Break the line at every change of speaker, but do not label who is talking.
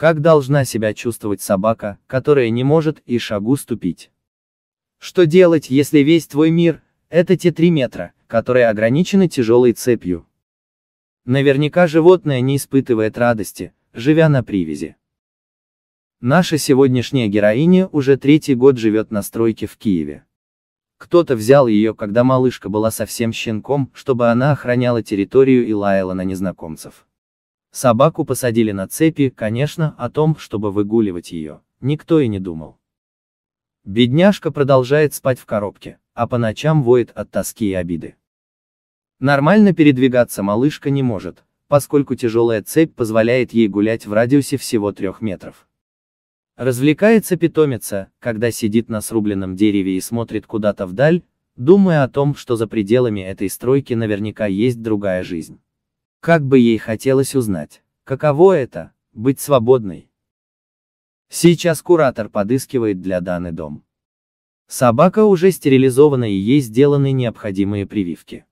Как должна себя чувствовать собака, которая не может и шагу ступить? Что делать, если весь твой мир – это те три метра, которые ограничены тяжелой цепью? Наверняка животное не испытывает радости, живя на привязи. Наша сегодняшняя героиня уже третий год живет на стройке в Киеве. Кто-то взял ее, когда малышка была совсем щенком, чтобы она охраняла территорию и лаяла на незнакомцев. Собаку посадили на цепи, конечно, о том, чтобы выгуливать ее, никто и не думал. Бедняжка продолжает спать в коробке, а по ночам воет от тоски и обиды. Нормально передвигаться малышка не может, поскольку тяжелая цепь позволяет ей гулять в радиусе всего трех метров. Развлекается питомица, когда сидит на срубленном дереве и смотрит куда-то вдаль, думая о том, что за пределами этой стройки наверняка есть другая жизнь. Как бы ей хотелось узнать, каково это, быть свободной. Сейчас куратор подыскивает для Даны дом. Собака уже стерилизована и ей сделаны необходимые прививки.